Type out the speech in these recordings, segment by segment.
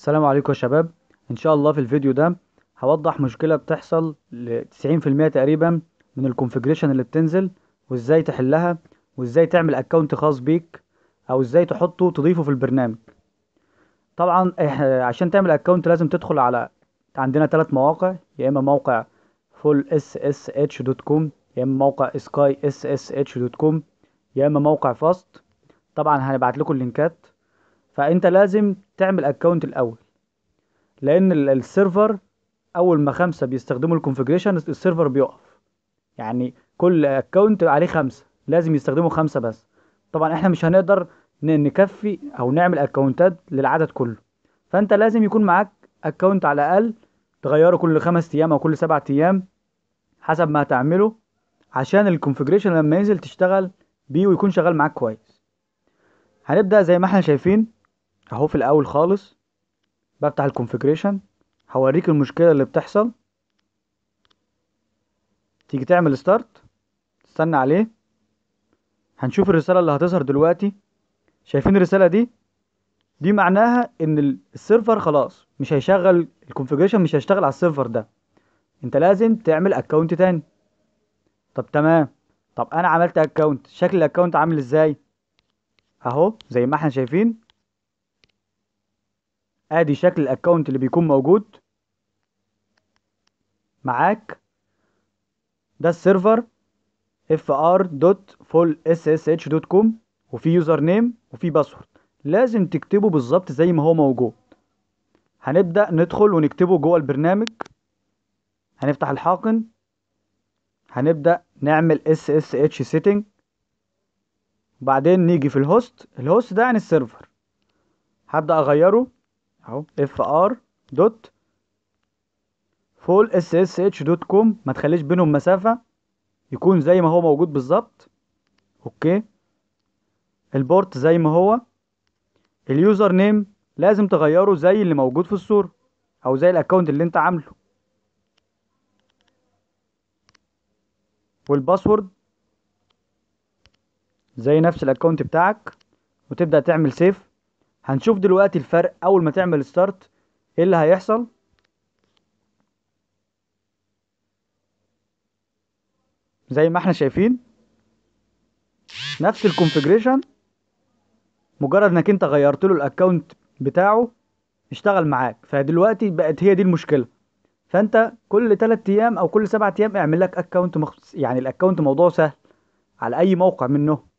السلام عليكم يا شباب ان شاء الله في الفيديو ده هوضح مشكله بتحصل ل 90% تقريبا من الكونفيجريشن اللي بتنزل وازاي تحلها وازاي تعمل اكونت خاص بيك او ازاي تحطه تضيفه في البرنامج طبعا عشان تعمل اكونت لازم تدخل على عندنا ثلاث مواقع يا اما موقع فول اس اس اتش دوت كوم يا اما موقع سكاي اس اس اتش دوت كوم يا اما موقع فاست طبعا هنبعت لكم اللينكات فانت لازم تعمل اكونت الاول لان السيرفر اول ما خمسه بيستخدموا الكونفجريشن السيرفر بيقف يعني كل اكونت عليه خمسه لازم يستخدموا خمسه بس طبعا احنا مش هنقدر نكفي او نعمل اكونتات للعدد كله فانت لازم يكون معاك اكونت على الاقل تغيره كل خمس ايام او كل سبعة ايام حسب ما هتعمله عشان الكونفجريشن لما ينزل تشتغل بيه ويكون شغال معاك كويس هنبدا زي ما احنا شايفين اهو في الاول خالص بفتح الكونفيجريشن هوريك المشكله اللي بتحصل تيجي تعمل ستارت تستنى عليه هنشوف الرساله اللي هتظهر دلوقتي شايفين الرساله دي دي معناها ان السيرفر خلاص مش هيشغل الكونفيجريشن مش هيشتغل على السيرفر ده انت لازم تعمل اكونت تاني طب تمام طب انا عملت اكونت شكل الاكونت عامل ازاي اهو زي ما احنا شايفين ادي شكل الاكونت اللي بيكون موجود معاك ده السيرفر fr.fullssh.com وفي يوزر نيم وفي باسورد لازم تكتبه بالظبط زي ما هو موجود هنبدأ ندخل ونكتبه جوه البرنامج هنفتح الحاقن هنبدأ نعمل ssh setting وبعدين نيجي في الهوست الهوست ده عن السيرفر هبدأ أغيره اهو اف ار دوت فول اس اس اتش دوت كوم ما تخليش بينهم مسافه يكون زي ما هو موجود بالظبط اوكي البورت زي ما هو اليوزر نيم لازم تغيره زي اللي موجود في الصوره او زي الاكونت اللي انت عامله والباسورد زي نفس الاكونت بتاعك وتبدا تعمل save هنشوف دلوقتي الفرق اول ما تعمل ستارت ايه اللي هيحصل زي ما احنا شايفين نفس الكونفيجريشن مجرد انك انت غيرت له الاكونت بتاعه اشتغل معاك فدلوقتي بقت هي دي المشكله فانت كل 3 ايام او كل 7 ايام اعمل لك اكونت مخصوص يعني الاكونت موضوع سهل على اي موقع منه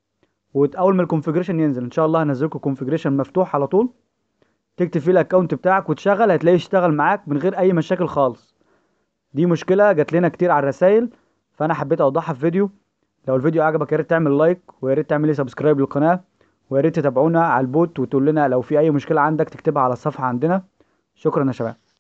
واول ما الكونفيجريشن ينزل ان شاء الله هنزل لكم كونفيجريشن مفتوح على طول تكتب فيه الاكونت بتاعك وتشغل هتلاقيه اشتغل معاك من غير اي مشاكل خالص دي مشكله جات لنا كتير على الرسايل فانا حبيت اوضحها في فيديو لو الفيديو عجبك يا ريت تعمل لايك ويا ريت تعمل لي سبسكرايب للقناه ويا ريت تتابعونا على البوت وتقول لنا لو في اي مشكله عندك تكتبها على الصفحه عندنا شكرا يا شباب